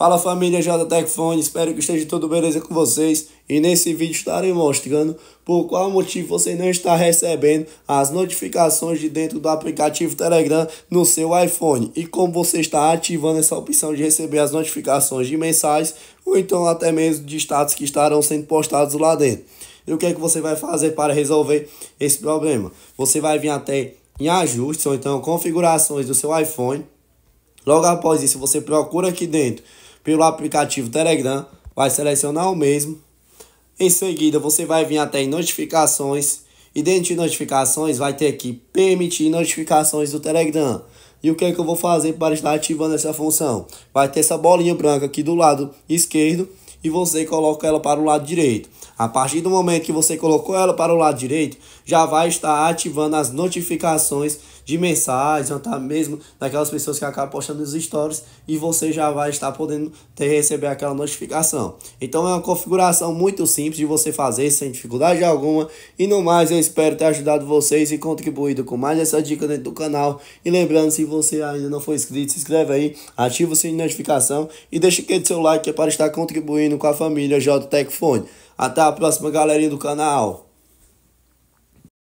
Fala família JTEC espero que esteja tudo beleza com vocês e nesse vídeo estarei mostrando por qual motivo você não está recebendo as notificações de dentro do aplicativo Telegram no seu iPhone e como você está ativando essa opção de receber as notificações de mensagens ou então até mesmo de status que estarão sendo postados lá dentro. E o que é que você vai fazer para resolver esse problema? Você vai vir até em ajustes ou então configurações do seu iPhone. Logo após isso, você procura aqui dentro pelo aplicativo Telegram, vai selecionar o mesmo. Em seguida, você vai vir até em notificações e dentro de notificações vai ter aqui permitir notificações do Telegram. E o que é que eu vou fazer para estar ativando essa função? Vai ter essa bolinha branca aqui do lado esquerdo e você coloca ela para o lado direito. A partir do momento que você colocou ela para o lado direito, já vai estar ativando as notificações de mensagens, ou tá mesmo daquelas pessoas que acabam postando nos stories e você já vai estar podendo ter, receber aquela notificação. Então é uma configuração muito simples de você fazer sem dificuldade alguma. E no mais, eu espero ter ajudado vocês e contribuído com mais essa dica dentro do canal. E lembrando, se você ainda não for inscrito, se inscreve aí, ativa o sininho de notificação e deixa aquele seu like é para estar contribuindo com a família J Fone. Até a próxima, galerinha do canal.